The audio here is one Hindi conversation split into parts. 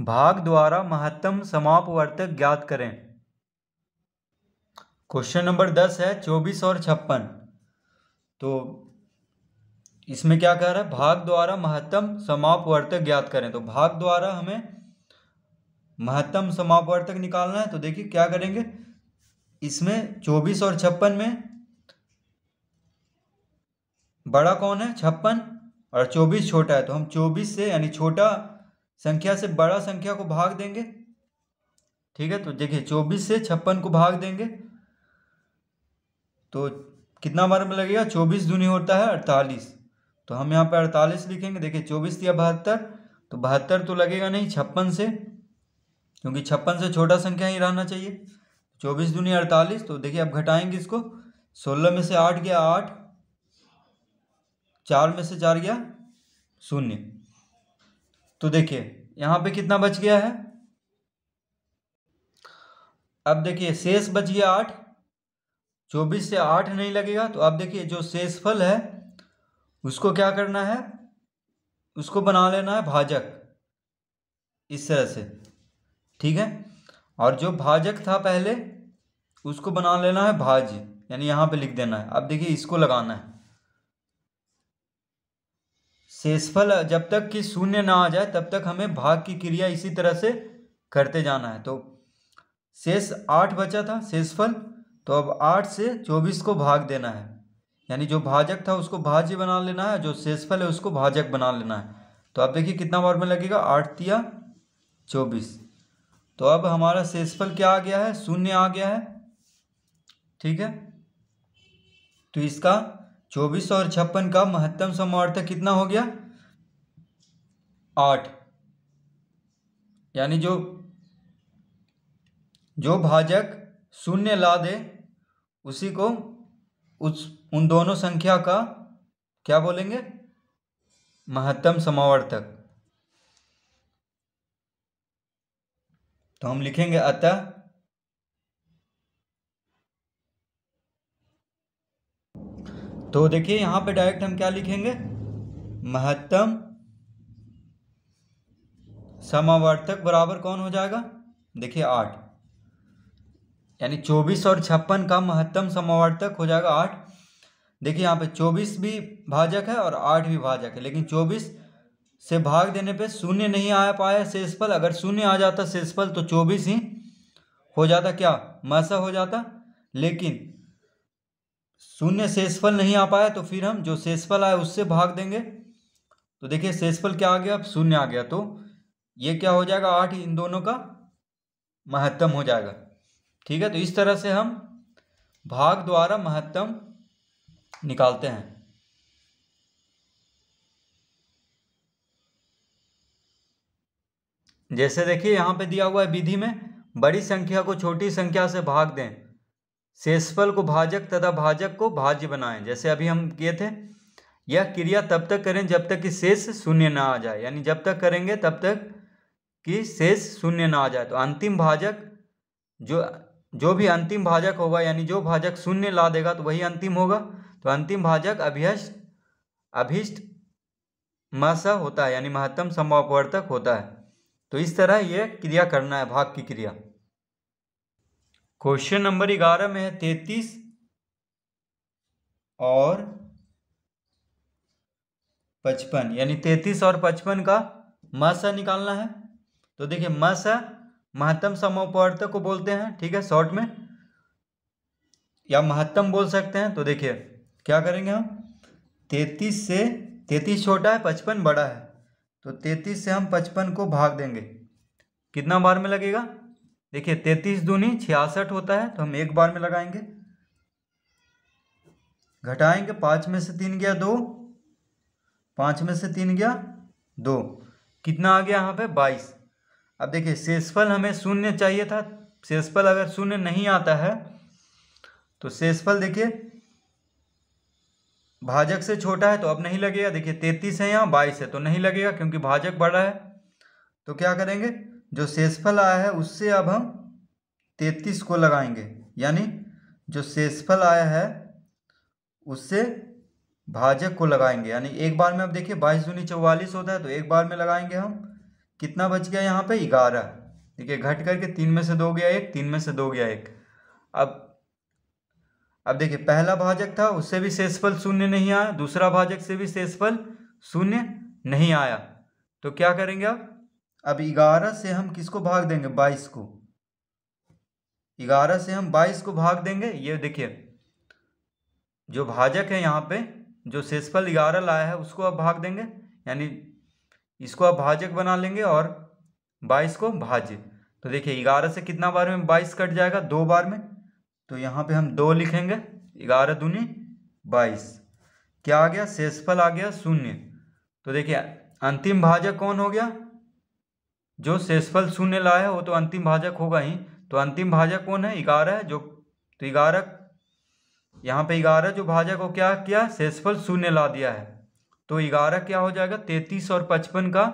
भाग द्वारा महत्तम समापवर्तक ज्ञात करें क्वेश्चन नंबर दस है चौबीस और छप्पन तो इसमें क्या कह रहा है भाग द्वारा महत्तम समापवर्तक ज्ञात करें तो भाग द्वारा हमें महत्तम समापवर्तक निकालना है तो देखिए क्या करेंगे इसमें चौबीस और छप्पन में बड़ा कौन है छप्पन और चौबीस छोटा है तो हम चौबीस से यानी छोटा संख्या से बड़ा संख्या को भाग देंगे ठीक है तो देखिए चौबीस से छप्पन को भाग देंगे तो कितना बार में लगेगा चौबीस दूनी होता है अड़तालीस तो हम यहाँ पर अड़तालीस लिखेंगे देखिए चौबीस या बहत्तर तो बहत्तर तो लगेगा नहीं छप्पन से क्योंकि छप्पन से छोटा संख्या ही रहना चाहिए चौबीस दूनी अड़तालीस तो देखिए अब घटाएंगे इसको सोलह में से आठ गया आठ चार में से चार गया शून्य तो देखिए यहाँ पे कितना बच गया है अब देखिए शेष बच गया आठ चौबीस से आठ नहीं लगेगा तो अब देखिए जो शेष फल है उसको क्या करना है उसको बना लेना है भाजक इस तरह से ठीक है और जो भाजक था पहले उसको बना लेना है भाज यानी यहाँ पे लिख देना है अब देखिए इसको लगाना है शेषफल जब तक कि शून्य ना आ जाए तब तक हमें भाग की क्रिया इसी तरह से करते जाना है तो शेष आठ बचा था शेषफल तो अब आठ से चौबीस को भाग देना है यानी जो भाजक था उसको भाज्य बना लेना है जो शेषफल है उसको भाजक बना लेना है तो आप देखिए कितना बार में लगेगा आठ तिया चौबीस तो अब हमारा शेषफल क्या आ गया है शून्य आ गया है ठीक है तो इसका चौबीस और छप्पन का महत्तम समार्थक कितना हो गया आठ यानी जो जो भाजक शून्य ला दे उसी को उस उन दोनों संख्या का क्या बोलेंगे महत्तम समावर्तक तो हम लिखेंगे अतः तो देखिए यहाँ पे डायरेक्ट हम क्या लिखेंगे महत्तम समावर्तक बराबर कौन हो जाएगा देखिए आठ यानी चौबीस और छप्पन का महत्तम समावर्तक हो जाएगा आठ देखिए यहाँ पे चौबीस भी भाजक है और आठ भी भाजक है लेकिन चौबीस से भाग देने पे शून्य नहीं आ पाया शेषफल अगर शून्य आ जाता शेषफल तो चौबीस ही हो जाता क्या मसा हो जाता लेकिन शून्य शेषफल नहीं आ पाया तो फिर हम जो शेषफल आए उससे भाग देंगे तो देखिए शेषफल क्या आ गया अब शून्य आ गया तो ये क्या हो जाएगा आठ इन दोनों का महत्तम हो जाएगा ठीक है तो इस तरह से हम भाग द्वारा महत्तम निकालते हैं जैसे देखिए यहां पे दिया हुआ है विधि में बड़ी संख्या को छोटी संख्या से भाग दें शेषफल को भाजक तथा भाजक को भाज्य बनाएं जैसे अभी हम किए थे यह क्रिया तब तक करें जब तक कि शेष शून्य ना आ जाए यानी जब तक करेंगे तब तक कि शेष शून्य ना आ जाए तो अंतिम भाजक जो जो भी अंतिम भाजक होगा यानी जो भाजक शून्य ला देगा तो वही अंतिम होगा तो अंतिम भाजक अभिष्ट अभिष्ट मसा होता है यानी महत्तम समापवर्तक होता है तो इस तरह यह क्रिया करना है भाग की क्रिया क्वेश्चन नंबर ग्यारह में है तैतीस और पचपन यानी तैतीस और पचपन का मस निकालना है तो देखिए मस महत्तम समोपर्त को बोलते हैं ठीक है शॉर्ट में या महत्तम बोल सकते हैं तो देखिए क्या करेंगे हम तैतीस से तैतीस छोटा है पचपन बड़ा है तो तैतीस से हम पचपन को भाग देंगे कितना बार में लगेगा देखिए तैतीस दूनी छियासठ होता है तो हम एक बार में लगाएंगे घटाएंगे पाँच में से तीन गया दो पाँच में से तीन गया दो कितना आ गया यहाँ पे बाईस अब देखिए शेषफल हमें शून्य चाहिए था शेषफल अगर शून्य नहीं आता है तो शेषफल देखिए भाजक से छोटा है तो अब नहीं लगेगा देखिए तैतीस है यहाँ बाईस है तो नहीं लगेगा क्योंकि भाजक बड़ा है तो क्या करेंगे जो शेषफल आया है उससे अब हम तैतीस को लगाएंगे यानी जो शेषफल आया है उससे भाजक को लगाएंगे यानी एक बार में अब देखिए बाईस दूनी चौवालीस होता है तो एक बार में लगाएंगे हम कितना बच गया यहाँ पे ग्यारह देखिए घट करके तीन में से दो गया एक तीन में से दो गया एक अब अब देखिए पहला भाजक था उससे भी शेषफल शून्य नहीं आया दूसरा भाजक से भी शेषफल शून्य नहीं आया तो क्या करेंगे आप अब ग्यारह से हम किसको भाग देंगे बाईस को ग्यारह से हम बाईस को भाग देंगे ये देखिए जो भाजक है यहाँ पे जो शेषफल ग्यारह लाया है उसको आप भाग देंगे यानी इसको आप भाजक बना लेंगे और बाईस को भाज्य तो देखिए ग्यारह से कितना बार में बाईस कट जाएगा दो बार में तो यहाँ पे हम दो लिखेंगे ग्यारह दूनी बाईस क्या आ गया शेषफल आ गया शून्य तो देखिए अंतिम भाजक कौन हो गया जो शेषफल शून्य लाया वो तो अंतिम भाजक होगा ही तो अंतिम भाजक कौन है ग्यारह जो तो ग्यारह यहाँ पे ग्यारह जो भाजक को क्या किया शेषफल शून्य ला दिया है तो ग्यारह क्या हो जाएगा तैतीस और पचपन का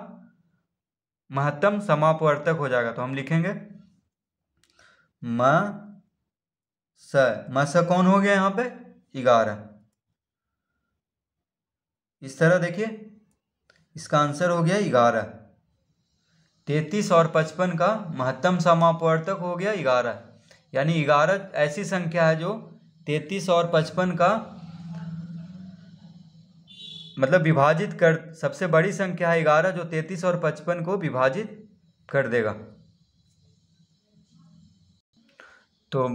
महत्तम समापवर्तक हो जाएगा तो हम लिखेंगे म स म स कौन हो गया यहाँ पे ग्यारह इस तरह देखिए इसका आंसर हो गया ग्यारह तैतीस और पचपन का महत्तम समापवर्तक हो गया ग्यारह यानी ग्यारह ऐसी संख्या है जो तैतीस और पचपन का मतलब विभाजित कर सबसे बड़ी संख्या है ग्यारह जो तैतीस और पचपन को विभाजित कर देगा तो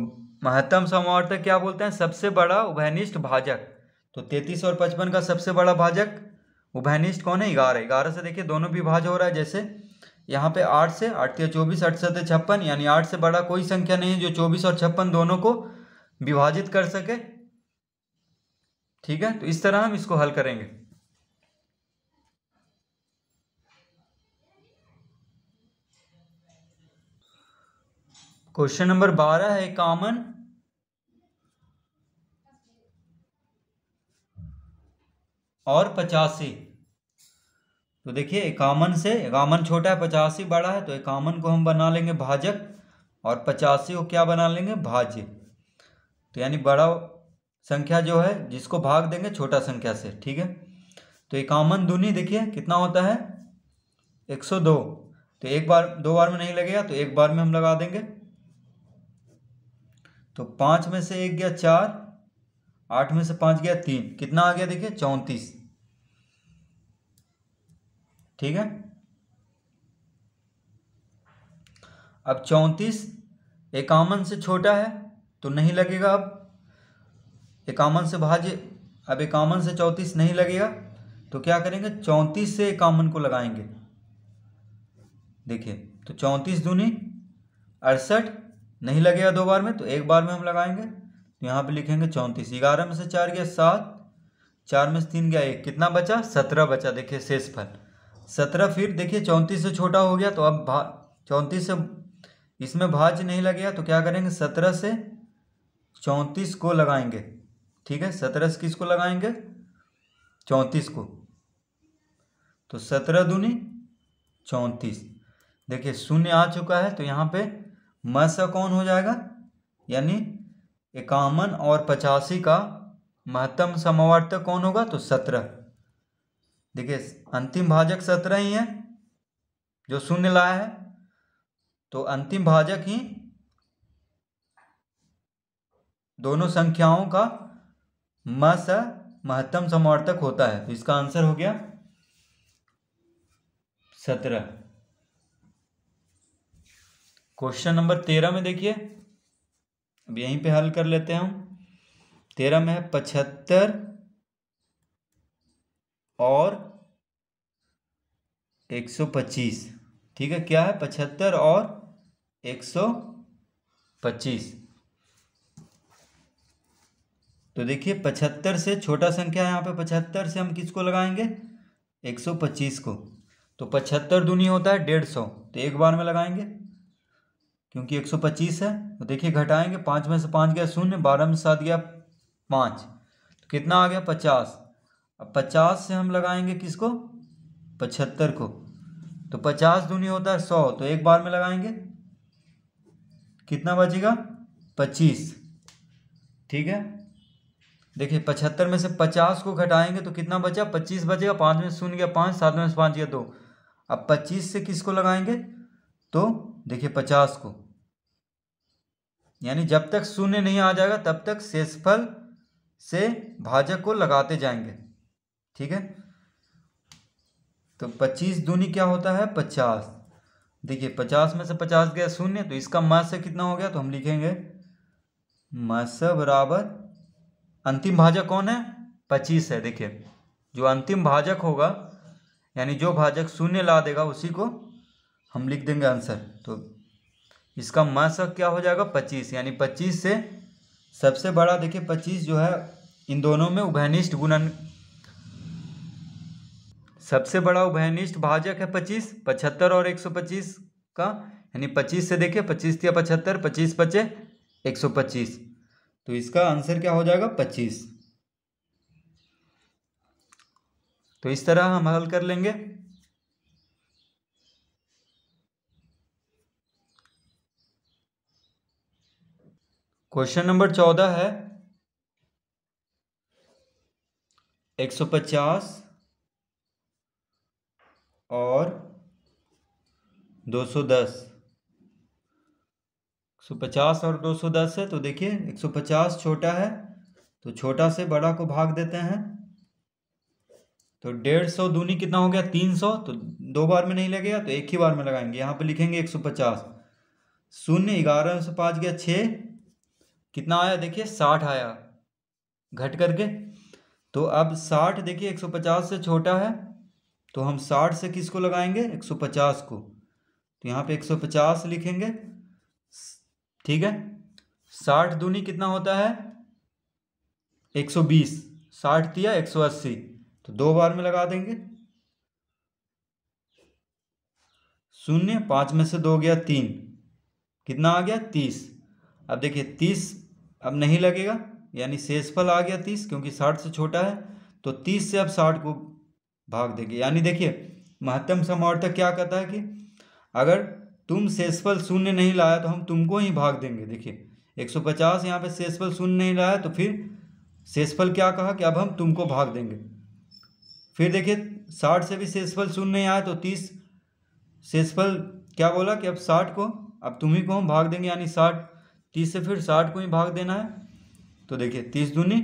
महत्तम समावर्तक क्या बोलते हैं सबसे बड़ा उभयनिष्ठ भाजक तो तैतीस और पचपन का सबसे बड़ा भाजक उभयनिष्ठ कौन है ग्यारह ग्यारह से देखिए दोनों विभाज हो रहा है जैसे यहाँ पे आठ से आठ या चौबीस आठ सत्य छप्पन यानी आठ से बड़ा कोई संख्या नहीं है जो चौबीस और छप्पन दोनों को विभाजित कर सके ठीक है तो इस तरह हम इसको हल करेंगे क्वेश्चन नंबर बारह है कॉमन और पचासी तो देखिए इक्यावन से इक्यावन छोटा है पचासी बड़ा है तो इक्यावन को हम बना लेंगे भाजक और पचासी को क्या बना लेंगे भाज्य तो यानी बड़ा संख्या जो है जिसको भाग देंगे छोटा संख्या से ठीक है तो इक्यावन दूनी देखिए कितना होता है एक सौ दो तो एक बार दो बार में नहीं लगेगा तो एक बार में हम लगा देंगे तो पाँच में से एक गया चार आठ में से पाँच गया तीन कितना आ गया देखिए चौंतीस ठीक है अब चौंतीस इक्यावन से छोटा है तो नहीं लगेगा अब इक्यावन से भाज्य अब इक्यावन से चौंतीस नहीं लगेगा तो क्या करेंगे चौंतीस से इक्यावन को लगाएंगे देखिए तो चौंतीस दूनी अड़सठ नहीं लगेगा दो बार में तो एक बार में हम लगाएंगे तो यहाँ पे लिखेंगे चौंतीस ग्यारह में से चार गया सात चार में से तीन गया एक कितना बचा सत्रह बचा देखिए शेष फल सत्रह फिर देखिए चौंतीस से छोटा हो गया तो अब भा चौंतीस से इसमें भाज नहीं लगेगा तो क्या करेंगे सत्रह से चौंतीस को लगाएंगे ठीक है सत्रह से किस को लगाएंगे चौंतीस को तो सत्रह दूनी चौंतीस देखिए शून्य आ चुका है तो यहाँ पे मसा कौन हो जाएगा यानी इक्यावन और पचासी का महत्तम समावर्तक कौन होगा तो सत्रह देखिए अंतिम भाजक सत्रह ही है जो शून्य लाया है तो अंतिम भाजक ही दोनों संख्याओं का मस महत्तम समर्थक होता है तो इसका आंसर हो गया सत्रह क्वेश्चन नंबर तेरह में देखिए अब यहीं पे हल कर लेते हैं हम तेरह में है पचहत्तर और 125 ठीक है क्या है पचहत्तर और 125 तो देखिए पचहत्तर से छोटा संख्या यहाँ पे पचहत्तर से हम किसको लगाएंगे 125 को तो पचहत्तर दुनी होता है डेढ़ सौ तो एक बार में लगाएंगे क्योंकि 125 है तो देखिए घटाएंगे पाँच में से पाँच गया शून्य बारह में सात गया पाँच तो कितना आ गया पचास अब पचास से हम लगाएंगे किसको पचहत्तर को तो पचास दूनी होता है सौ तो एक बार में लगाएंगे कितना बचेगा पच्चीस ठीक है देखिए पचहत्तर में से पचास को घटाएंगे तो कितना बचा पच्चीस बचेगा पाँच में शून्य गया पाँच सात में से पाँच गया दो अब पच्चीस से किसको लगाएंगे तो देखिए पचास को यानी जब तक शून्य नहीं आ जाएगा तब तक शेषफल से भाजक को लगाते जाएंगे ठीक है तो पच्चीस दूनी क्या होता है पचास देखिए पचास में से पचास गया शून्य तो इसका मास कितना हो गया तो हम लिखेंगे मास बराबर अंतिम भाजक कौन है पच्चीस है देखिए जो अंतिम भाजक होगा यानी जो भाजक शून्य ला देगा उसी को हम लिख देंगे आंसर तो इसका मस क्या हो जाएगा पच्चीस यानी पच्चीस से सबसे बड़ा देखिए पच्चीस जो है इन दोनों में उभयनिष्ठ गुणन सबसे बड़ा उभयनिष्ठ भाजक है पच्चीस पचहत्तर और एक सौ पच्चीस का यानी पच्चीस से देखिए पच्चीस या पचहत्तर पच्चीस पचे एक सौ पच्चीस तो इसका आंसर क्या हो जाएगा पच्चीस तो इस तरह हम हल कर लेंगे क्वेश्चन नंबर चौदह है एक सौ पचास और 210 150 और 210 है तो देखिए 150 छोटा है तो छोटा से बड़ा को भाग देते हैं तो डेढ़ सौ दूनी कितना हो गया तीन सौ तो दो बार में नहीं लगेगा तो एक ही बार में लगाएंगे यहाँ पे लिखेंगे एक सौ पचास शून्य ग्यारह सौ पाँच गया छः कितना आया देखिए साठ आया घट करके तो अब साठ देखिए एक सौ पचास से छोटा है तो हम साठ से किसको लगाएंगे एक सौ पचास को तो यहाँ पे एक सौ पचास लिखेंगे ठीक है साठ दूनी कितना होता है एक सौ बीस साठ दिया एक सौ अस्सी तो दो बार में लगा देंगे शून्य पाँच में से दो गया तीन कितना आ गया तीस अब देखिए तीस अब नहीं लगेगा यानी शेषफल आ गया तीस क्योंकि साठ से छोटा है तो तीस से अब साठ को भाग देगी यानी देखिए महत्तम समावर्तक क्या कहता है कि अगर तुम शेषफल शून्य नहीं लाया तो हम तुमको ही भाग देंगे देखिए 150 सौ पचास यहाँ पर शेषफल शून्य नहीं लाया तो फिर शेषफल क्या कहा कि अब हम तुमको भाग देंगे फिर देखिए साठ से भी शेषफल शून्य नहीं आया तो तीस शेषफल क्या बोला कि अब साठ को अब तुम्ही को हम भाग देंगे यानी साठ तीस से फिर साठ को ही भाग देना है तो देखिए तीस दूनी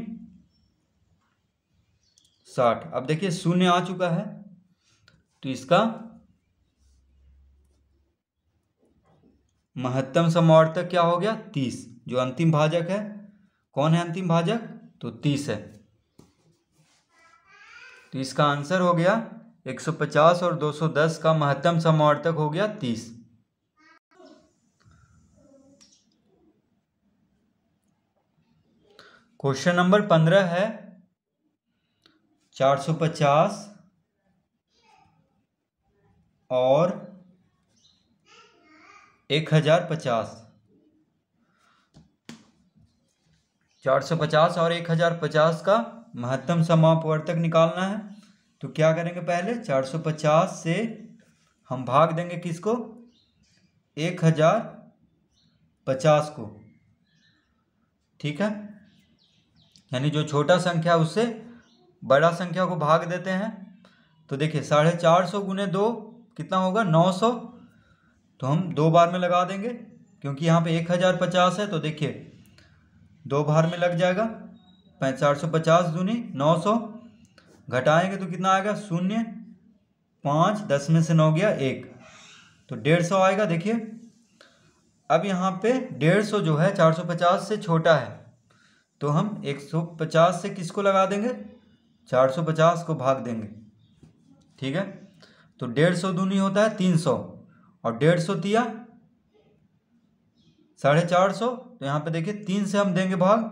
साठ अब देखिए शून्य आ चुका है तो इसका महत्तम समावर्तक क्या हो गया तीस जो अंतिम भाजक है कौन है अंतिम भाजक तो तीस है तो इसका आंसर हो गया एक सौ पचास और दो सौ दस का महत्तम समावर्तक हो गया तीस क्वेश्चन नंबर पंद्रह है चार सौ पचास और एक हज़ार पचास चार सौ पचास और एक हज़ार पचास का महत्तम समापवर्तक निकालना है तो क्या करेंगे पहले चार सौ पचास से हम भाग देंगे किसको एक हज़ार पचास को ठीक है यानी जो छोटा संख्या उससे बड़ा संख्या को भाग देते हैं तो देखिए साढ़े चार सौ गुने दो कितना होगा नौ सौ तो हम दो बार में लगा देंगे क्योंकि यहाँ पे एक हज़ार पचास है तो देखिए दो बार में लग जाएगा चार सौ पचास दूनी नौ सौ घटाएँगे तो कितना आएगा शून्य पाँच दस में से नौ गया एक तो डेढ़ सौ आएगा देखिए अब यहाँ पे डेढ़ सौ जो है चार सौ पचास से छोटा है तो हम एक सौ पचास से किसको लगा देंगे चार सौ पचास को भाग देंगे ठीक है तो डेढ़ सौ दूनी होता है तीन सौ और डेढ़ सौ दिया साढ़े चार सौ तो यहाँ पे देखिए तीन से हम देंगे भाग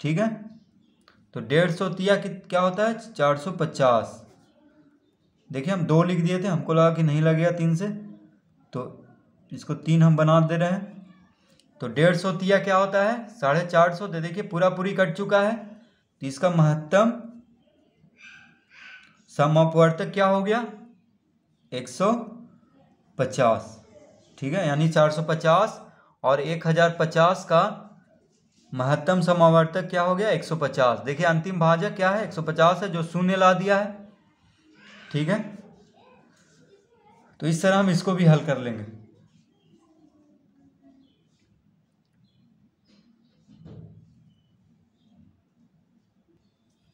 ठीक है तो डेढ़ सौ तिया क्या होता है चार सौ पचास देखिए हम दो लिख दिए थे हमको लगा कि नहीं लगेगा तीन से तो इसको तीन हम बना दे रहे हैं तो डेढ़ सौ तिया क्या होता है साढ़े चार सौ दे देखिए पूरा पूरी कट चुका है तो इसका महत्तम सम अपवर्तक क्या हो गया एक सौ पचास ठीक है यानी चार सौ पचास और एक हज़ार पचास का महत्तम समावर्तक क्या हो गया एक सौ पचास देखिए अंतिम भाजक क्या है एक सौ पचास है जो शून्य ला दिया है ठीक है तो इस तरह हम इसको भी हल कर लेंगे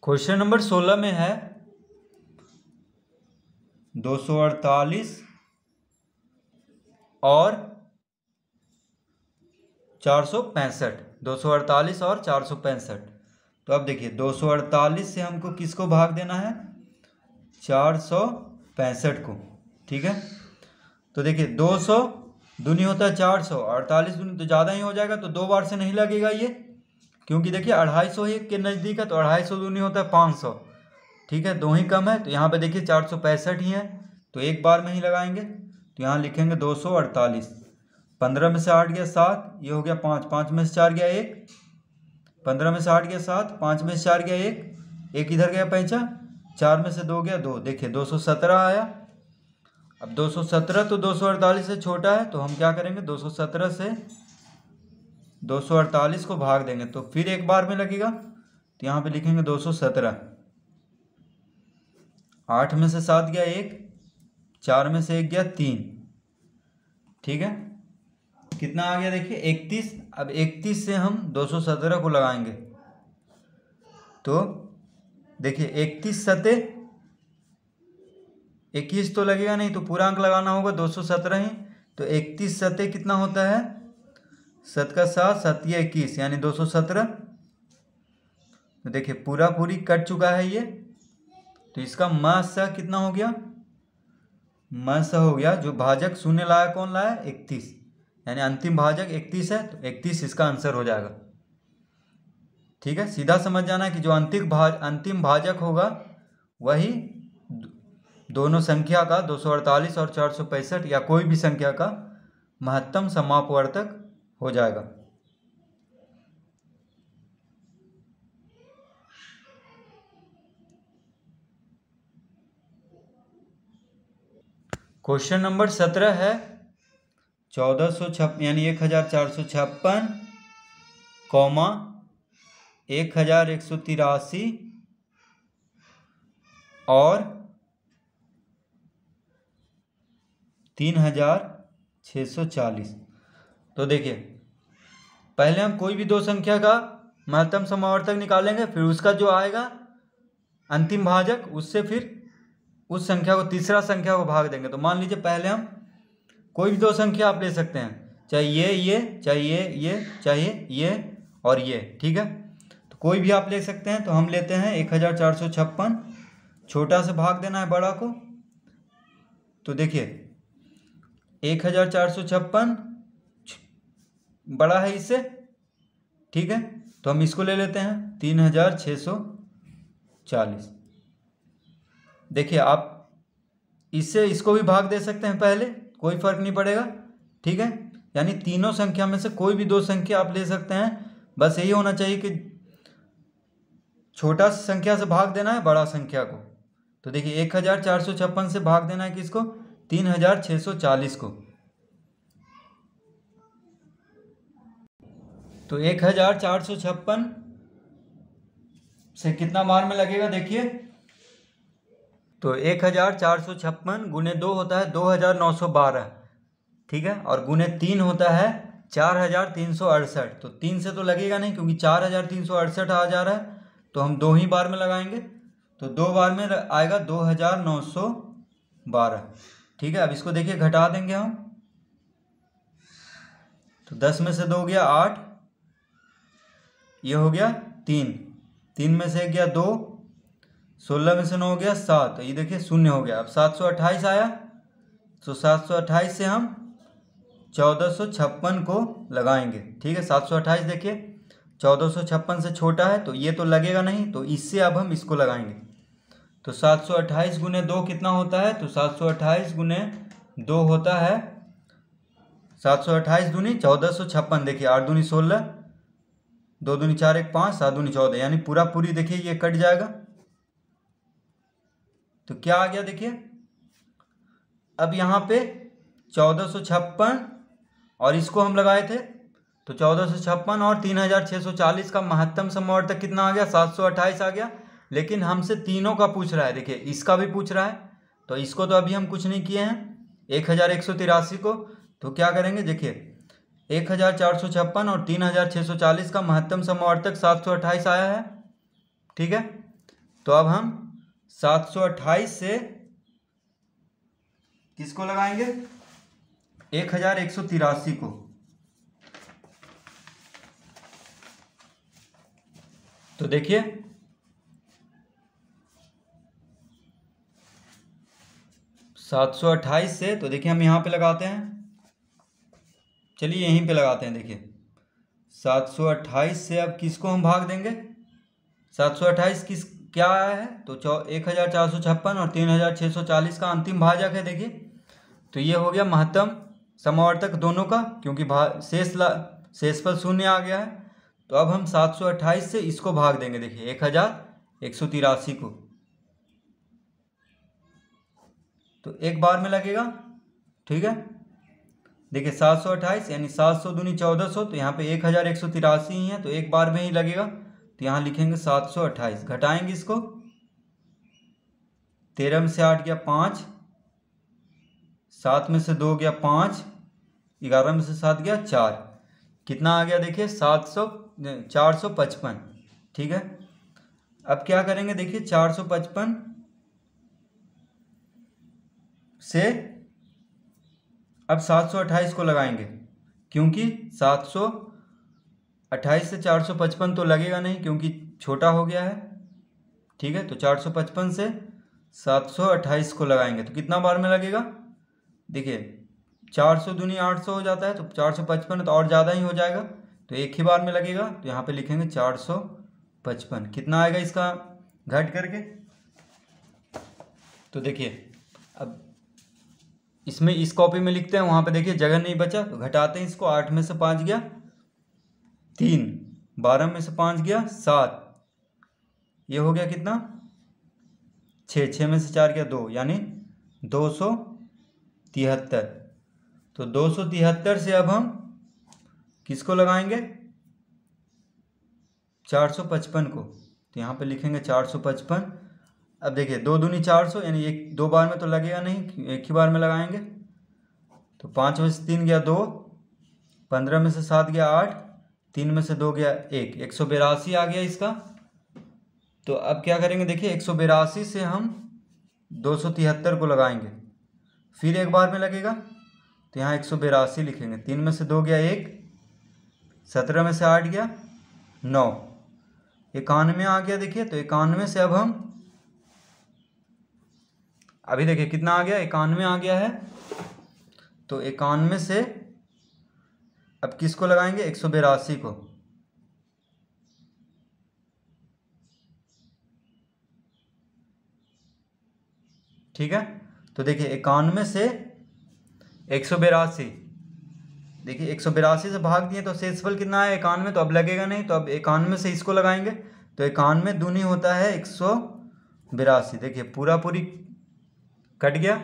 क्वेश्चन नंबर सोलह में है दो सौ अड़तालीस और चार सौ पैंसठ दो सौ अड़तालीस और चार सौ पैंसठ तो अब देखिए दो सौ अड़तालीस से हमको किसको भाग देना है चार सौ पैंसठ को ठीक है तो देखिए दो सौ दुनिया होता है चार सौ अड़तालीस दुनिया तो ज़्यादा ही हो जाएगा तो दो बार से नहीं लगेगा ये क्योंकि देखिए अढ़ाई सौ ही के नज़दीक है तो अढ़ाई सौ दूनी होता है पाँच सौ ठीक है दो ही कम है तो यहाँ पे देखिए चार सौ पैंसठ ही है तो एक बार में ही लगाएंगे तो यहाँ लिखेंगे दो सौ अड़तालीस पंद्रह में से आठ गया सात ये हो गया पाँच पाँच में से चार गया एक पंद्रह में से आठ गया सात पाँच में से चार गया एक एक इधर गया पैंचा चार में से दो गया दो देखिए दो सौ सत्रह आया अब दो सौ सत्रह तो दो सौ अड़तालीस से छोटा है तो हम क्या करेंगे दो सौ सत्रह से दो सौ अड़तालीस को भाग देंगे तो फिर एक बार में लगेगा तो यहाँ पे लिखेंगे दो सौ सत्रह आठ में से सात गया एक चार में से एक गया तीन ठीक है कितना आ गया देखिए इकतीस अब इकतीस से हम दो सौ सत्रह को लगाएंगे तो देखिए इकतीस सते इक्कीस तो लगेगा नहीं तो पूरा अंक लगाना होगा दो सौ सत्रह ही तो इकतीस सते कितना होता है सत का सात सत्य इक्कीस यानी दो सौ सत्रह तो देखिए पूरा पूरी कट चुका है ये तो इसका मासा कितना हो गया मासा हो गया जो भाजक शून्य लाया कौन लाया इकतीस यानी अंतिम भाजक इकतीस है तो इकतीस इसका आंसर हो जाएगा ठीक है सीधा समझ जाना कि जो अंतिम भाज अंतिम भाजक होगा वही दोनों संख्या का अड़तालीस और चार या कोई भी संख्या का महत्तम समापवर्तक हो जाएगा क्वेश्चन नंबर सत्रह है चौदह सौ छप्पन यानी एक हज़ार चार सौ छप्पन कौमा एक हज़ार एक सौ तिरासी और तीन हज़ार छः सौ चालीस तो देखिए पहले हम कोई भी दो संख्या का महत्तम समावर्तक निकालेंगे फिर उसका जो आएगा अंतिम भाजक उससे फिर उस संख्या को तीसरा संख्या को भाग देंगे तो मान लीजिए पहले हम कोई भी दो संख्या आप ले सकते हैं चाहे ये ये चाहे ये ये चाहे ये और ये ठीक है तो कोई भी आप ले सकते हैं तो हम लेते हैं एक हज़ार चार सौ छप्पन छोटा से भाग देना है बड़ा को तो देखिए एक हज़ार चार सौ छप्पन बड़ा है इससे ठीक है तो हम इसको ले लेते हैं तीन हजार छः सौ चालीस देखिए आप इससे इसको भी भाग दे सकते हैं पहले कोई फर्क नहीं पड़ेगा ठीक है यानी तीनों संख्या में से कोई भी दो संख्या आप ले सकते हैं बस यही होना चाहिए कि छोटा संख्या से भाग देना है बड़ा संख्या को तो देखिए एक हज़ार चार सौ छप्पन से भाग देना है किसको तीन हज़ार छः सौ चालीस को तो एक हज़ार चार सौ छप्पन से कितना मान में लगेगा देखिए तो एक हज़ार चार सौ छप्पन गुने दो होता है दो हज़ार नौ सौ बारह ठीक है और गुने तीन होता है चार हज़ार तीन सौ अड़सठ तो तीन से तो लगेगा नहीं क्योंकि चार हज़ार तीन सौ अड़सठ आ जा रहा है तो हम दो ही बार में लगाएंगे तो दो बार में आएगा दो हज़ार नौ सौ बारह ठीक है अब इसको देखिए घटा देंगे हम तो दस में से दो गया आठ ये हो गया तीन तीन में से गया दो सोलह में से नौ हो गया सात तो ये देखिए शून्य हो गया अब सात सौ अट्ठाईस आया तो सात सौ अट्ठाईस से हम चौदह सौ छप्पन को लगाएंगे ठीक है सात सौ अट्ठाईस देखिए चौदह सौ छप्पन से छोटा है तो ये तो लगेगा नहीं तो इससे अब हम इसको लगाएंगे तो सात सौ अट्ठाईस गुने दो कितना होता है तो सात सौ अट्ठाईस गुने दो होता है सात सौ अट्ठाईस दूनी चौदह सौ छप्पन देखिए आठ दूनी सोलह दो दूनी चार एक पाँच सात दूनी चौदह यानी पूरा पूरी देखिए ये कट जाएगा तो क्या आ गया देखिए अब यहाँ पे चौदह सौ छप्पन और इसको हम लगाए थे तो चौदह सौ छप्पन और तीन हज़ार छः सौ चालीस का महत्तम समवर्तक कितना आ गया सात सौ अट्ठाईस आ गया लेकिन हमसे तीनों का पूछ रहा है देखिए इसका भी पूछ रहा है तो इसको तो अभी हम कुछ नहीं किए हैं एक हज़ार एक सौ तिरासी को तो क्या करेंगे देखिए एक हज़ार चार सौ छप्पन और तीन हज़ार छह सौ चालीस का महत्तम समावर्तक सात सौ अट्ठाईस आया है ठीक है तो अब हम सात सौ अट्ठाईस से किसको लगाएंगे एक हज़ार एक सौ तिरासी को तो देखिए सात सौ अट्ठाईस से तो देखिए हम यहां पे लगाते हैं चलिए यहीं पे लगाते हैं देखिए 728 से अब किसको हम भाग देंगे 728 किस क्या आया है तो चौ एक हज़ार चार सौ छप्पन और तीन हज़ार छः सौ चालीस का अंतिम भाजक है देखिए तो ये हो गया महत्तम समावर्तक दोनों का क्योंकि भा शेष ला पर शून्य आ गया है तो अब हम सात सौ अट्ठाईस से इसको भाग देंगे देखिए एक हज़ार एक सौ तिरासी को तो एक बार में लगेगा ठीक है देखिए सात सौ अट्ठाईस यानी सात सौ दूनी चौदह सौ तो यहाँ पे एक हज़ार एक सौ तिरासी ही है तो एक बार में ही लगेगा तो यहाँ लिखेंगे सात सौ अट्ठाईस घटाएंगे इसको तेरह में से आठ गया पाँच सात में से दो गया पाँच ग्यारह में से सात गया चार कितना आ गया देखिए सात सौ चार सौ पचपन ठीक है अब क्या करेंगे देखिए चार सौ पचपन से अब 728 को लगाएंगे क्योंकि 728 से 455 तो लगेगा नहीं क्योंकि छोटा हो गया है ठीक है तो 455 से 728 को लगाएंगे तो कितना बार में लगेगा देखिए 400 दूनी सौ हो जाता है तो 455 तो और ज़्यादा ही हो जाएगा तो एक ही बार में लगेगा तो यहाँ पे लिखेंगे 455 कितना आएगा इसका घट करके तो देखिए अब इसमें इस कॉपी में लिखते हैं वहाँ पे देखिए जगह नहीं बचा तो घटाते हैं इसको आठ में से पाँच गया तीन बारह में से पाँच गया सात ये हो गया कितना छ छः में से चार गया दो यानी दो सौ तिहत्तर तो दो सौ तिहत्तर से अब हम किसको लगाएंगे चार सौ पचपन को तो यहाँ पे लिखेंगे चार सौ पचपन अब देखिए दो दूनी चार सौ यानी एक दो बार में तो लगेगा नहीं एक ही बार में लगाएंगे तो पाँच में से तीन गया दो पंद्रह में से सात गया आठ तीन में से दो गया एक एक सौ बिरासी आ गया इसका तो अब क्या करेंगे देखिए एक सौ बिरासी से हम दो सौ तिहत्तर को लगाएंगे फिर एक बार में लगेगा तो यहाँ एक सौ बिरासी लिखेंगे तीन में से दो गया एक सत्रह में से आठ गया नौ इक्यानवे आ गया देखिए तो इक्यानवे से अब हम अभी देखिए कितना आ गया इक्यानवे आ गया है तो इक्यानवे से अब किसको लगाएंगे एक सौ बेरासी को ठीक है तो देखिए इक्यानवे से एक सौ बेरासी देखिए एक सौ बेरासी से भाग दिए तो शेषफल कितना है इक्यानवे तो अब लगेगा नहीं तो अब इक्यानवे से इसको लगाएंगे तो इक्यानवे दूनी होता है एक सौ बिरासी देखिए पूरा पूरी कट गया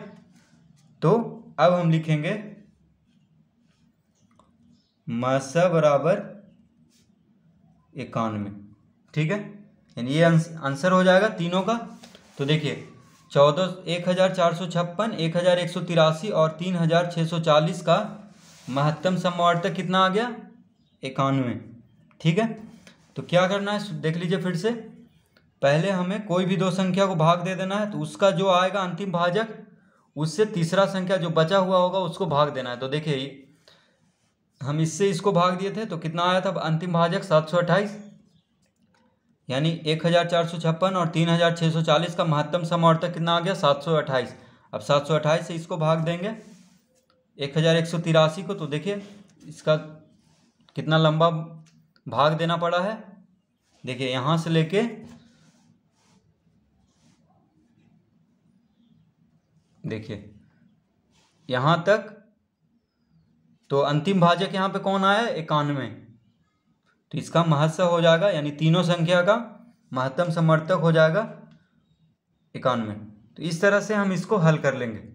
तो अब हम लिखेंगे मासा बराबर इक्यानवे ठीक है यानी ये आंसर हो जाएगा तीनों का तो देखिए चौदह एक हज़ार चार सौ छप्पन एक हज़ार एक सौ तिरासी और तीन हज़ार छः सौ चालीस का महत्तम समवार्तक कितना आ गया इक्यानवे ठीक है तो क्या करना है देख लीजिए फिर से पहले हमें कोई भी दो संख्या को भाग दे देना है तो उसका जो आएगा अंतिम भाजक उससे तीसरा संख्या जो बचा हुआ होगा उसको भाग देना है तो देखिए हम इससे इसको भाग दिए थे तो कितना आया था अंतिम भाजक सात सौ अट्ठाईस यानी एक हज़ार चार सौ छप्पन और तीन हज़ार छः सौ चालीस का महत्तम समावर्तक कितना आ गया सात सौ अट्ठाईस अब सात सौ अट्ठाईस से इसको भाग देंगे एक हज़ार एक सौ तिरासी को तो देखिए इसका कितना लंबा भाग देना पड़ा है देखिए यहाँ से लेके देखिए यहाँ तक तो अंतिम भाजक यहाँ पे कौन आया इक्यानवे तो इसका महत्सव हो जाएगा यानी तीनों संख्या का महत्तम समर्थक हो जाएगा इक्यानवे तो इस तरह से हम इसको हल कर लेंगे